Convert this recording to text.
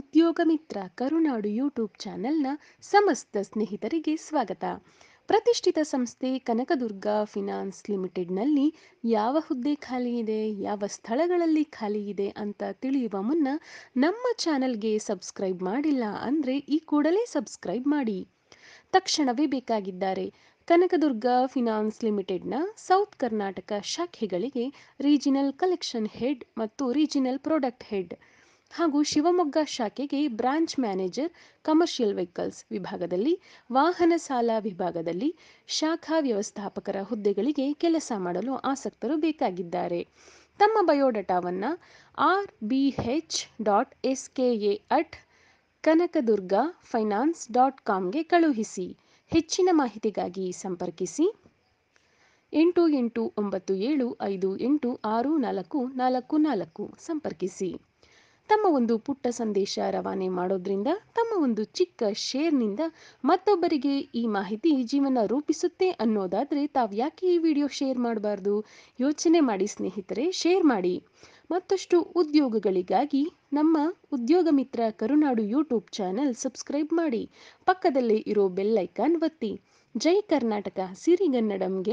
ಉದ್ಯೋಗ ಮಿತ್ರ ಕರುನಾಡು ಯೂಟ್ಯೂಬ್ ಚಾನೆಲ್ನ ಸಮಸ್ತ ಸ್ನೇಹಿತರಿಗೆ ಸ್ವಾಗತ ಪ್ರತಿಷ್ಠಿತ ಸಂಸ್ಥೆ ಕನಕದುರ್ಗ ಫಿನಾನ್ಸ್ ಲಿಮಿಟೆಡ್ನಲ್ಲಿ ಯಾವ ಹುದ್ದೆ ಖಾಲಿ ಇದೆ ಯಾವ ಸ್ಥಳಗಳಲ್ಲಿ ಖಾಲಿ ಇದೆ ಅಂತ ತಿಳಿಯುವ ಮುನ್ನ ನಮ್ಮ ಚಾನೆಲ್ಗೆ ಸಬ್ಸ್ಕ್ರೈಬ್ ಮಾಡಿಲ್ಲ ಅಂದರೆ ಈ ಕೂಡಲೇ ಸಬ್ಸ್ಕ್ರೈಬ್ ಮಾಡಿ ತಕ್ಷಣವೇ ಬೇಕಾಗಿದ್ದಾರೆ ಕನಕದುರ್ಗ ಫಿನಾನ್ಸ್ ಲಿಮಿಟೆಡ್ನ ಸೌತ್ ಕರ್ನಾಟಕ ಶಾಖೆಗಳಿಗೆ ರೀಜಿನಲ್ ಕಲೆಕ್ಷನ್ ಹೆಡ್ ಮತ್ತು ರೀಜಿನಲ್ ಪ್ರಾಡಕ್ಟ್ ಹೆಡ್ ಹಾಗೂ ಶಿವಮೊಗ್ಗ ಶಾಖೆಗೆ ಬ್ರಾಂಚ್ ಮ್ಯಾನೇಜರ್ ಕಮರ್ಷಿಯಲ್ ವೆಹಿಕಲ್ಸ್ ವಿಭಾಗದಲ್ಲಿ ವಾಹನ ಸಾಲ ವಿಭಾಗದಲ್ಲಿ ಶಾಖಾ ವ್ಯವಸ್ಥಾಪಕರ ಹುದ್ದೆಗಳಿಗೆ ಕೆಲಸ ಮಾಡಲು ಆಸಕ್ತರು ಬೇಕಾಗಿದ್ದಾರೆ ತಮ್ಮ ಬಯೋಡಾಟಾವನ್ನು R B H dot S K A at Kanakadurga finance dot ಕಾಮ್ಗೆ ಕಳುಹಿಸಿ ಹೆಚ್ಚಿನ ಮಾಹಿತಿಗಾಗಿ ಸಂಪರ್ಕಿಸಿ ಎಂಟು ಎಂಟು ಒಂಬತ್ತು ಏಳು ಐದು ಎಂಟು ಆರು ನಾಲ್ಕು ನಾಲ್ಕು ನಾಲ್ಕು ಸಂಪರ್ಕಿಸಿ ತಮ್ಮ ಒಂದು ಪುಟ್ಟ ಸಂದೇಶ ರವಾನೆ ಮಾಡೋದ್ರಿಂದ ತಮ್ಮ ಒಂದು ಚಿಕ್ಕ ಶೇರ್ನಿಂದ ಮತ್ತೊಬ್ಬರಿಗೆ ಈ ಮಾಹಿತಿ ಜೀವನ ರೂಪಿಸುತ್ತೆ ಅನ್ನೋದಾದರೆ ತಾವು ಯಾಕೆ ಈ ವಿಡಿಯೋ ಶೇರ್ ಮಾಡಬಾರ್ದು ಯೋಚನೆ ಮಾಡಿ ಸ್ನೇಹಿತರೆ ಶೇರ್ ಮಾಡಿ ಮತ್ತಷ್ಟು ಉದ್ಯೋಗಗಳಿಗಾಗಿ ನಮ್ಮ Udyoga Mitra Karunadu YouTube channel subscribe ಮಾಡಿ ಪಕ್ಕದಲ್ಲೇ ಇರೋ ಬೆಲ್ಲೈಕಾನ್ ಒತ್ತಿ ಜೈ ಕರ್ನಾಟಕ ಸಿರಿಗನ್ನಡಂಗೆ